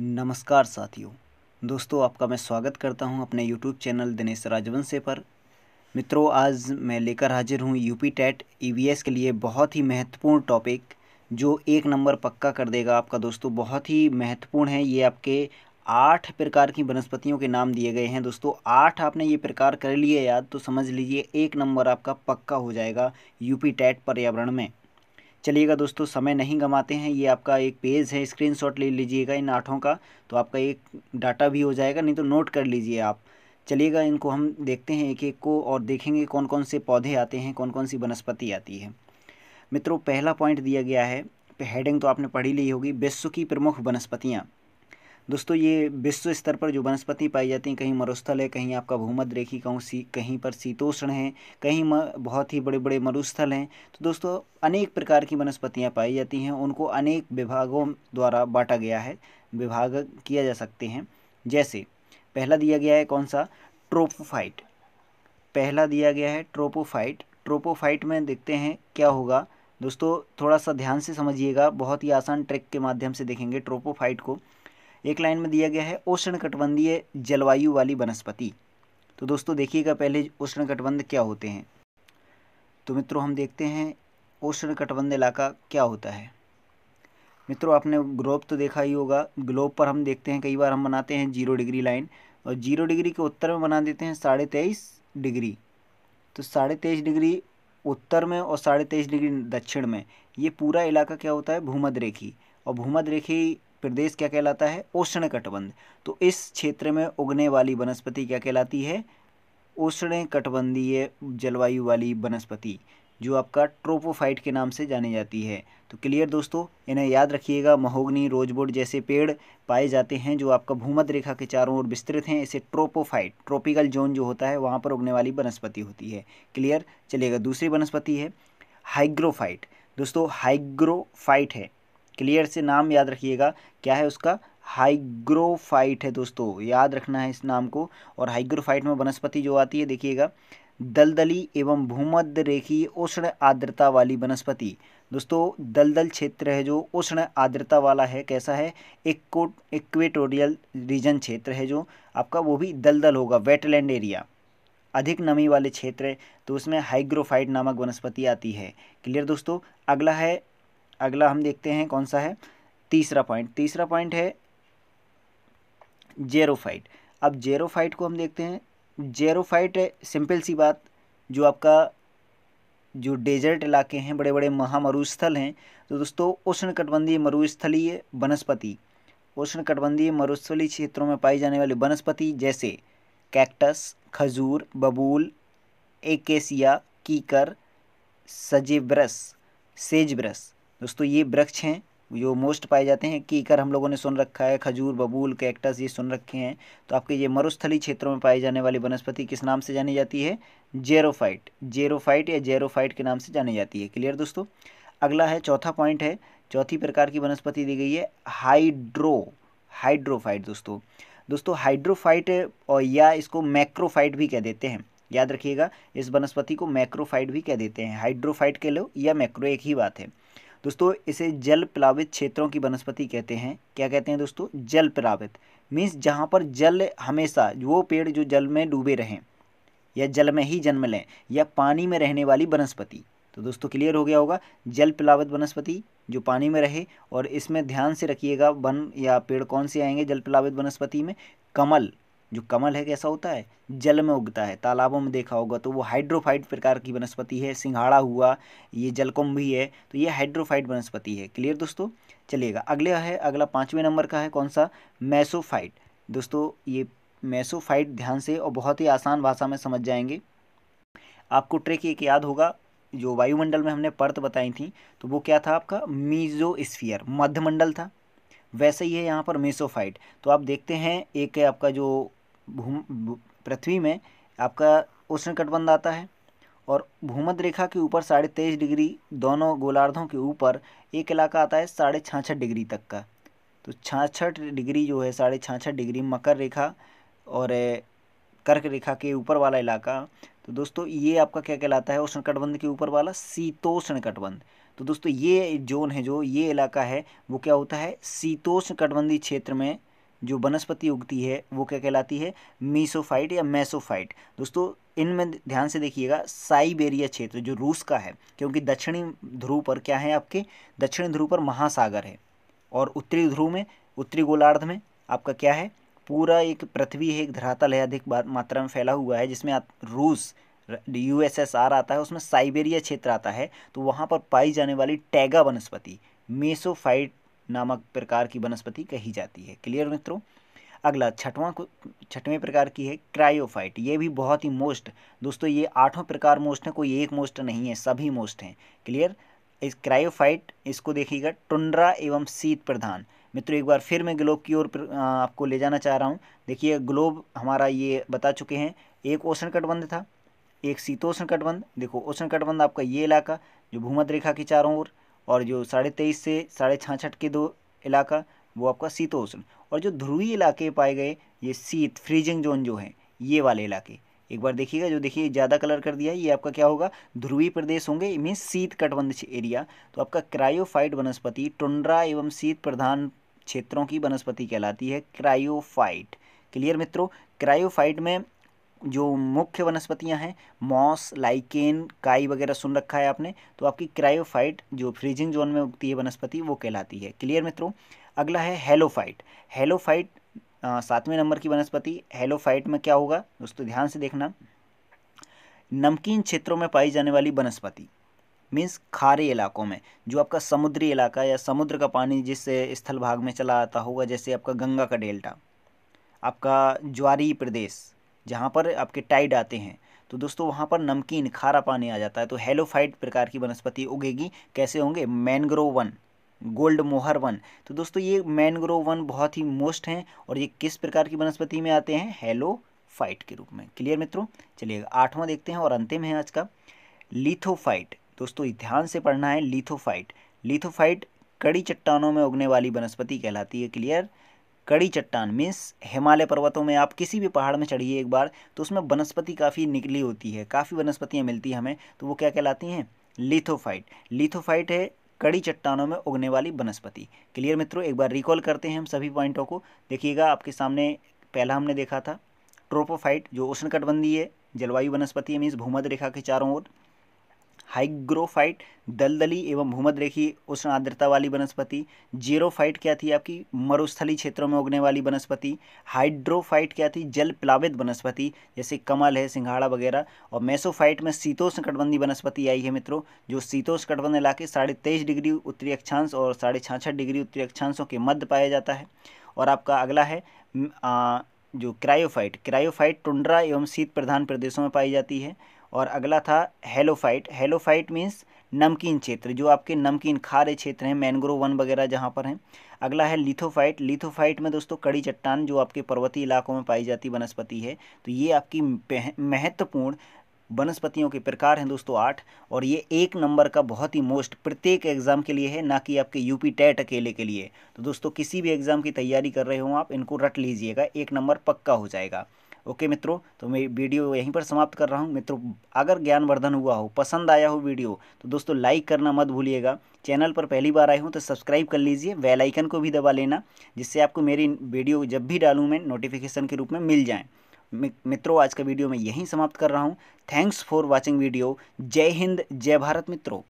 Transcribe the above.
नमस्कार साथियों दोस्तों आपका मैं स्वागत करता हूं अपने यूट्यूब चैनल दिनेश राजवंशे पर मित्रों आज मैं लेकर हाजिर हूं यूपी टेट ईवीएस e के लिए बहुत ही महत्वपूर्ण टॉपिक जो एक नंबर पक्का कर देगा आपका दोस्तों बहुत ही महत्वपूर्ण है ये आपके आठ प्रकार की वनस्पतियों के नाम दिए गए हैं दोस्तों आठ आपने ये प्रकार कर लिए याद तो समझ लीजिए एक नंबर आपका पक्का हो जाएगा यूपी टैट पर्यावरण में चलिएगा दोस्तों समय नहीं गंवाते हैं ये आपका एक पेज है स्क्रीनशॉट ले लीजिएगा इन आठों का तो आपका एक डाटा भी हो जाएगा नहीं तो नोट कर लीजिए आप चलिएगा इनको हम देखते हैं एक एक को और देखेंगे कौन कौन से पौधे आते हैं कौन कौन सी वनस्पति आती है मित्रों पहला पॉइंट दिया गया है हेडिंग तो आपने पढ़ी ली होगी विश्व की प्रमुख वनस्पतियाँ दोस्तों ये विश्व स्तर पर जो वनस्पति पाई जाती हैं कहीं मरुस्थल है कहीं आपका भूमध रेखी कहूँ सी कहीं पर शीतोष्ण है कहीं बहुत ही बड़े बड़े मरुस्थल हैं तो दोस्तों अनेक प्रकार की वनस्पतियाँ पाई जाती हैं उनको अनेक विभागों द्वारा बांटा गया है विभाग किया जा सकते हैं जैसे पहला दिया गया है कौन सा ट्रोपोफाइट पहला दिया गया है ट्रोपोफाइट ट्रोपोफाइट में देखते हैं क्या होगा दोस्तों थोड़ा सा ध्यान से समझिएगा बहुत ही आसान ट्रिक के माध्यम से देखेंगे ट्रोपोफाइट को एक लाइन में दिया गया है उष्ण कटबंधीय जलवायु वाली वनस्पति तो दोस्तों देखिएगा पहले उष्ण कटबंध क्या होते हैं तो मित्रों हम देखते हैं उष्ण कटबंध इलाका क्या होता है मित्रों आपने ग्लोब तो देखा ही होगा ग्लोब पर हम देखते हैं कई बार हम बनाते हैं जीरो डिग्री लाइन और जीरो डिग्री के उत्तर में बना देते हैं साढ़े तेईस डिग्री तो साढ़े तेईस डिग्री उत्तर में और साढ़े तेईस डिग्री दक्षिण में ये पूरा इलाका क्या होता है भूमध्य रेखी और भूमध्य रेखी प्रदेश क्या कहलाता है उष्ण कटबंध तो इस क्षेत्र में उगने वाली वनस्पति क्या कहलाती है उष्ण कटबंधीय जलवायु वाली वनस्पति जो आपका ट्रोपोफाइट के नाम से जानी जाती है तो क्लियर दोस्तों इन्हें याद रखिएगा महोगनी रोजबोर्ड जैसे पेड़ पाए जाते हैं जो आपका भूमध्य रेखा के चारों ओर विस्तृत हैं इसे ट्रोपोफाइट ट्रॉपिकल जोन जो होता है वहाँ पर उगने वाली वनस्पति होती है क्लियर चलिएगा दूसरी वनस्पति है हाइग्रोफाइट दोस्तों हाइग्रोफाइट है क्लियर से नाम याद रखिएगा क्या है उसका हाइग्रोफाइट है दोस्तों याद रखना है इस नाम को और हाइग्रोफाइट में वनस्पति जो आती है देखिएगा दलदली एवं भूमध्य रेखीय उष्ण आर्द्रता वाली वनस्पति दोस्तों दलदल क्षेत्र है जो उष्ण आर्द्रता वाला है कैसा है इक्वेटोरियल रीजन क्षेत्र है जो आपका वो भी दलदल होगा वेटलैंड एरिया अधिक नमी वाले क्षेत्र तो उसमें हाइग्रोफाइट नामक वनस्पति आती है क्लियर दोस्तों अगला है अगला हम देखते हैं कौन सा है तीसरा पॉइंट तीसरा पॉइंट है जेरोफाइट अब जेरोफाइट को हम देखते हैं जेरोफाइट सिंपल सी बात जो आपका जो डेजर्ट इलाके हैं बड़े बड़े महामरुस्थल हैं तो दोस्तों कटबंधीय मरुस्थलीय वनस्पति उष्णकटबंधीय मरुस्थलीय क्षेत्रों में पाई जाने वाली वनस्पति जैसे कैक्टस खजूर बबूल एकेसिया कीकर सजेब्रस सेजब्रस दोस्तों ये वृक्ष हैं जो मोस्ट पाए जाते हैं कीकर हम लोगों ने सुन रखा है खजूर बबूल कैक्टस ये सुन रखे हैं तो आपके ये मरुस्थली क्षेत्रों में पाई जाने वाली वनस्पति किस नाम से जानी जाती है जेरोफाइट जेरोफाइट या जेरोफाइट के नाम से जानी जाती है क्लियर दोस्तों अगला है चौथा पॉइंट है चौथी प्रकार की वनस्पति दी गई है हाइड्रो हाइड्रोफाइट दोस्तों दोस्तों हाइड्रोफाइट और या इसको मैक्रोफाइट भी कह देते हैं याद रखिएगा इस वनस्पति को मैक्रोफाइट भी कह देते हैं हाइड्रोफाइट के लो या मैक्रो एक ही बात है दोस्तों इसे जल प्लावित क्षेत्रों की वनस्पति कहते हैं क्या कहते हैं दोस्तों जल प्लावित मीन्स जहाँ पर जल हमेशा वो पेड़ जो जल में डूबे रहें या जल में ही जन्म लें या पानी में रहने वाली वनस्पति तो दोस्तों क्लियर हो गया होगा जल प्लावित वनस्पति जो पानी में रहे और इसमें ध्यान से रखिएगा वन या पेड़ कौन से आएंगे जल प्लावित वनस्पति में कमल जो कमल है कैसा होता है जल में उगता है तालाबों में देखा होगा तो वो हाइड्रोफाइट प्रकार की वनस्पति है सिंघाड़ा हुआ ये जलकुंभ भी है तो ये हाइड्रोफाइट वनस्पति है क्लियर दोस्तों चलिएगा अगले है अगला पाँचवें नंबर का है कौन सा मैसोफाइट दोस्तों ये मैसोफाइट ध्यान से और बहुत ही आसान भाषा में समझ जाएंगे आपको ट्रेक एक याद होगा जो वायुमंडल में हमने परत बताई थी तो वो क्या था आपका मीजो स्फियर मध्यमंडल था वैसे ही है यहाँ पर मेसोफाइट तो आप देखते हैं एक है आपका जो भूम पृथ्वी में आपका उष्ण कटबंध आता है और भूमध्य रेखा के ऊपर साढ़े तेईस डिग्री दोनों गोलार्धों के ऊपर एक इलाका आता है साढ़े छाछठ डिग्री तक का तो छाछठ डिग्री जो है साढ़े छाछठ डिग्री मकर रेखा और कर्क रेखा के ऊपर वाला इलाका तो दोस्तों ये आपका क्या कहलाता है उष्ण कटबंध के ऊपर वाला शीतोष्ण कटबंध तो दोस्तों ये जोन है जो ये इलाका है वो क्या होता है शीतोष्ण कटबंधी क्षेत्र में जो वनस्पति उगती है वो क्या कहलाती है मीसोफाइट या मैसोफाइट दोस्तों इनमें ध्यान से देखिएगा साइबेरिया क्षेत्र जो रूस का है क्योंकि दक्षिणी ध्रुव पर क्या है आपके दक्षिणी ध्रुव पर महासागर है और उत्तरी ध्रुव में उत्तरी गोलार्ध में आपका क्या है पूरा एक पृथ्वी है एक धरातल है अधिक मात्रा में फैला हुआ है जिसमें आप रूस यू आता है उसमें साइबेरिया क्षेत्र आता है तो वहाँ पर पाई जाने वाली टैगा वनस्पति मेसोफाइट नामक प्रकार की वनस्पति कही जाती है क्लियर मित्रों अगला छठवां छठवें प्रकार की है क्रायोफाइट ये भी बहुत ही मोस्ट दोस्तों ये आठों प्रकार मोस्ट हैं कोई एक मोस्ट नहीं है सभी मोस्ट हैं क्लियर इस क्रायोफाइट इसको देखिएगा टुंड्रा एवं शीत प्रधान मित्रों एक बार फिर मैं ग्लोब की ओर आपको ले जाना चाह रहा हूँ देखिए ग्लोब हमारा ये बता चुके हैं एक ओषण कटबंध था एक शीतोष्ण कटबंध देखो ओषण कटबंध आपका ये इलाका जो भूमध रेखा के चारों ओर और जो साढ़े तेईस से साढ़े छाछठ के दो इलाका वो आपका शीतोष्ण और जो ध्रुवी इलाके पाए गए ये शीत फ्रीजिंग जोन जो है ये वाले इलाके एक बार देखिएगा जो देखिए ज़्यादा कलर कर दिया है ये आपका क्या होगा ध्रुवी प्रदेश होंगे मीन शीत कटबंध एरिया तो आपका क्रायोफाइट वनस्पति टुंड्रा एवं शीत प्रधान क्षेत्रों की वनस्पति कहलाती है क्रायोफाइट क्लियर मित्रों क्रायोफाइट में जो मुख्य वनस्पतियां हैं मॉस लाइकेन काई वगैरह सुन रखा है आपने तो आपकी क्रायोफाइट जो फ्रीजिंग जोन में उगती है वनस्पति वो कहलाती है क्लियर मित्रों अगला है हेलोफाइट हेलोफाइट सातवें नंबर की वनस्पति हेलोफाइट में क्या होगा दोस्तों ध्यान से देखना नमकीन क्षेत्रों में पाई जाने वाली वनस्पति मीन्स खारे इलाकों में जो आपका समुद्री इलाका या समुद्र का पानी जिस स्थल भाग में चला आता होगा जैसे आपका गंगा का डेल्टा आपका ज्वारी प्रदेश जहाँ पर आपके टाइड आते हैं तो दोस्तों वहाँ पर नमकीन खारा पानी आ जाता है तो हेलोफाइट प्रकार की वनस्पति उगेगी कैसे होंगे मैनग्रोव वन गोल्ड मोहर वन तो दोस्तों ये मैनग्रोव वन बहुत ही मोस्ट हैं और ये किस प्रकार की वनस्पति में आते हैं हेलो फाइट के रूप में क्लियर मित्रों चलिए आठवां देखते हैं और अंतिम है आज का लिथोफाइट दोस्तों ध्यान से पढ़ना है लिथोफाइट लिथोफाइट कड़ी चट्टानों में उगने वाली वनस्पति कहलाती है क्लियर कड़ी चट्टान मीन्स हिमालय पर्वतों में आप किसी भी पहाड़ में चढ़िए एक बार तो उसमें वनस्पति काफ़ी निकली होती है काफ़ी वनस्पतियाँ मिलती हैं हमें तो वो क्या कहलाती हैं लिथोफाइट लिथोफाइट है कड़ी चट्टानों में उगने वाली वनस्पति क्लियर मित्रों एक बार रिकॉल करते हैं हम सभी पॉइंटों को देखिएगा आपके सामने पहला हमने देखा था ट्रोपोफाइट जो उष्णकटबंधीय जलवायु वनस्पति है मीन्स भूमध रेखा के चारों ओर हाइग्रोफाइट दलदली एवं भूमध रेखी उष्ण आर्द्रता वाली वनस्पति जीरोफाइट क्या थी आपकी मरुस्थली क्षेत्रों में उगने वाली वनस्पति हाइड्रोफाइट क्या थी जल प्लावित वनस्पति जैसे कमल है सिंघाड़ा वगैरह और मेसोफाइट में शीतोष्ण कटबंधी वनस्पति आई है मित्रों जो शीतोष्ण कटबंध इलाके साढ़े तेईस डिग्री उत्तरी अक्षांश और साढ़े छाछठ डिग्री उत्तरी अक्षांशों के मध्य पाया जाता है और आपका अगला है जो क्रायोफाइट क्रायोफाइट टुंड्रा एवं शीत प्रधान प्रदेशों में पाई जाती है और अगला था हेलोफाइट हेलोफाइट मीन्स नमकीन क्षेत्र जो आपके नमकीन खारे क्षेत्र हैं मैनग्रोव वन वगैरह जहाँ पर हैं अगला है लिथोफाइट लिथोफाइट में दोस्तों कड़ी चट्टान जो आपके पर्वतीय इलाकों में पाई जाती वनस्पति है तो ये आपकी महत्वपूर्ण वनस्पतियों के प्रकार हैं दोस्तों आठ और ये एक नंबर का बहुत ही मोस्ट प्रत्येक एग्ज़ाम के लिए है ना कि आपके यूपी टेट e अकेले के लिए तो दोस्तों किसी भी एग्ज़ाम की तैयारी कर रहे हो आप इनको रट लीजिएगा एक नंबर पक्का हो जाएगा ओके मित्रों तो मैं वीडियो यहीं पर समाप्त कर रहा हूँ मित्रों अगर ज्ञानवर्धन हुआ हो पसंद आया हो वीडियो तो दोस्तों लाइक करना मत भूलिएगा चैनल पर पहली बार आए हो तो सब्सक्राइब कर लीजिए वेल आइकन को भी दबा लेना जिससे आपको मेरी वीडियो जब भी डालूँ मैं नोटिफिकेशन के रूप में मिल जाएँ मित्रों आज का वीडियो मैं यहीं समाप्त कर रहा हूँ थैंक्स फॉर वॉचिंग वीडियो जय हिंद जय भारत मित्रों